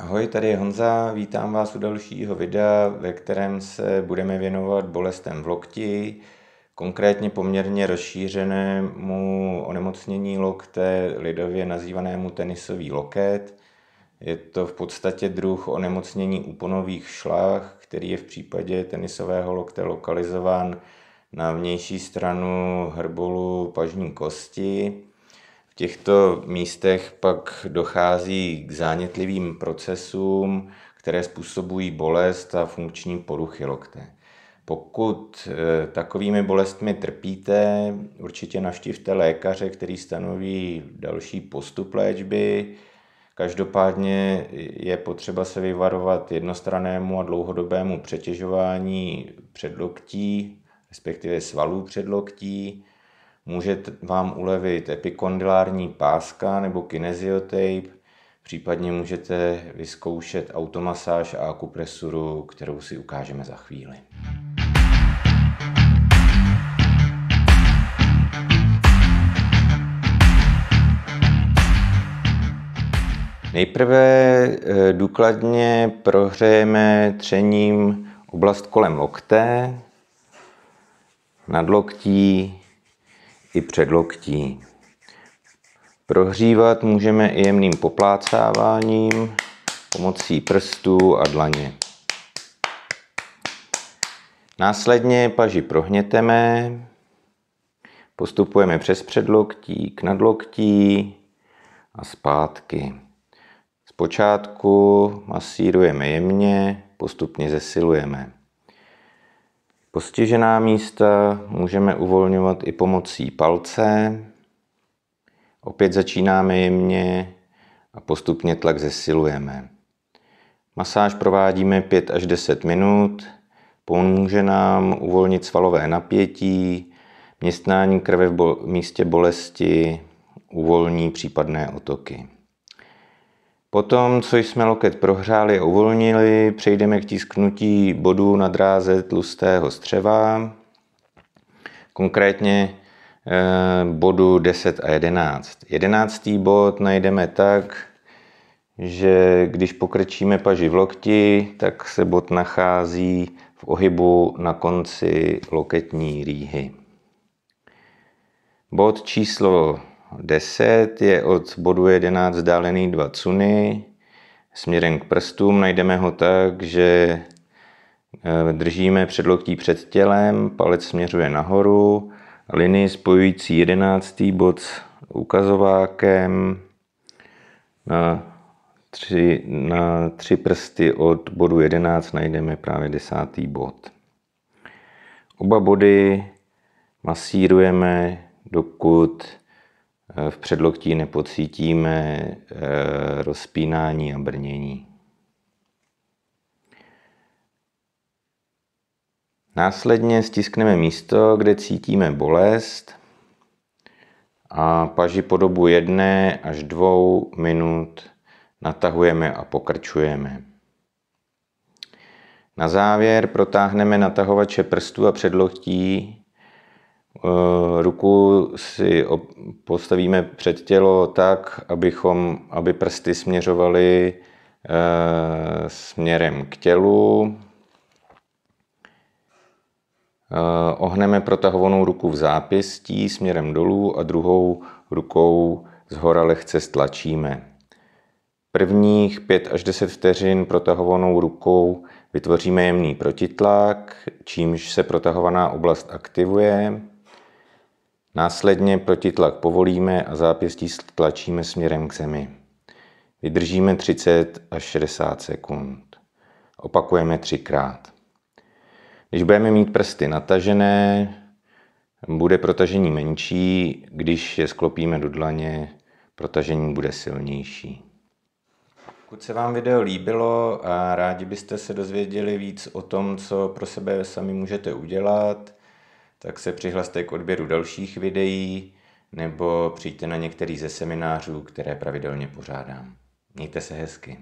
Ahoj, tady je Honza, vítám vás u dalšího videa, ve kterém se budeme věnovat bolestem v lokti, konkrétně poměrně rozšířenému onemocnění lokte, lidově nazývanému tenisový loket. Je to v podstatě druh onemocnění úponových šlach, který je v případě tenisového lokte lokalizován na vnější stranu hrbolu pažní kosti těchto místech pak dochází k zánětlivým procesům, které způsobují bolest a funkční poruchy lokte. Pokud e, takovými bolestmi trpíte, určitě navštivte lékaře, který stanoví další postup léčby. Každopádně je potřeba se vyvarovat jednostranému a dlouhodobému přetěžování předloktí, respektive svalů předloktí, Může vám ulevit epikondylární páska nebo kineziotape, případně můžete vyzkoušet automasáž a akupresuru, kterou si ukážeme za chvíli. Nejprve eh, důkladně prohřejeme třením oblast kolem lokte, nadloktí i předloktí. Prohřívat můžeme i jemným poplácáváním pomocí prstů a dlaně. Následně paži prohněteme, postupujeme přes předloktí k nadloktí a zpátky. Zpočátku masírujeme jemně, postupně zesilujeme. Postižená místa můžeme uvolňovat i pomocí palce. Opět začínáme jemně a postupně tlak zesilujeme. Masáž provádíme 5 až 10 minut. Pomůže nám uvolnit svalové napětí, městnání krve v místě bolesti, uvolní případné otoky. Potom, co jsme loket prohřáli a uvolnili, přejdeme k tisknutí bodů na dráze tlustého střeva, konkrétně eh, bodu 10 a 11. Jedenáctý bod najdeme tak, že když pokrčíme paži v lokti, tak se bod nachází v ohybu na konci loketní rýhy. Bod číslo 10 je od bodu 11 vzdálený 2 cuny. Směrem k prstům najdeme ho tak, že eh, držíme předloktí před tělem, palec směřuje nahoru, linii spojující 11. bod s ukazovákem na tři, na tři prsty od bodu 11 najdeme právě 10. bod. Oba body masírujeme, dokud v předloktí nepocítíme eh, rozpínání a brnění. Následně stiskneme místo, kde cítíme bolest a paži po dobu jedné až dvou minut natahujeme a pokrčujeme. Na závěr protáhneme natahovače prstů a předloktí Eh, ruku si postavíme před tělo tak, abychom, aby prsty směřovaly eh, směrem k tělu. Eh, ohneme protahovanou ruku v zápěstí směrem dolů a druhou rukou z hora lehce stlačíme. Prvních 5 až 10 vteřin protahovanou rukou vytvoříme jemný protitlak, čímž se protahovaná oblast aktivuje. Následně protitlak povolíme a zápěstí stlačíme směrem k zemi. Vydržíme 30 až 60 sekund. Opakujeme třikrát. Když budeme mít prsty natažené, bude protažení menší, když je sklopíme do dlaně, protažení bude silnější. Pokud se vám video líbilo a rádi byste se dozvěděli víc o tom, co pro sebe sami můžete udělat, tak se přihlaste k odběru dalších videí nebo přijďte na některý ze seminářů, které pravidelně pořádám. Mějte se hezky.